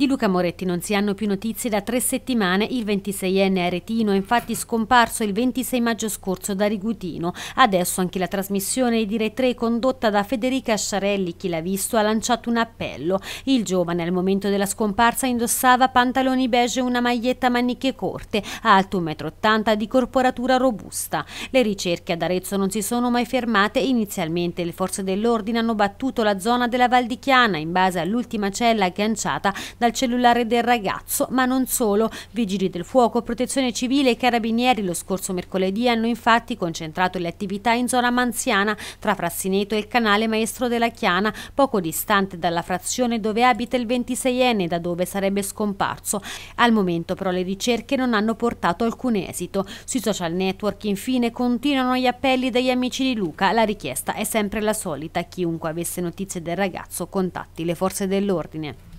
Di Luca Moretti non si hanno più notizie da tre settimane. Il 26enne aretino è infatti scomparso il 26 maggio scorso da Rigutino. Adesso anche la trasmissione di Re 3 condotta da Federica Sciarelli, chi l'ha visto, ha lanciato un appello. Il giovane al momento della scomparsa indossava pantaloni beige e una maglietta a maniche corte, alto 1,80 m di corporatura robusta. Le ricerche ad Arezzo non si sono mai fermate. Inizialmente le forze dell'ordine hanno battuto la zona della Val di Chiana in base all'ultima cella agganciata dal dal cellulare del ragazzo, ma non solo. Vigili del fuoco, protezione civile e carabinieri lo scorso mercoledì hanno infatti concentrato le attività in zona manziana tra Frassineto e il canale Maestro della Chiana, poco distante dalla frazione dove abita il 26enne da dove sarebbe scomparso. Al momento però le ricerche non hanno portato alcun esito. Sui social network infine continuano gli appelli degli amici di Luca. La richiesta è sempre la solita. Chiunque avesse notizie del ragazzo contatti le forze dell'ordine.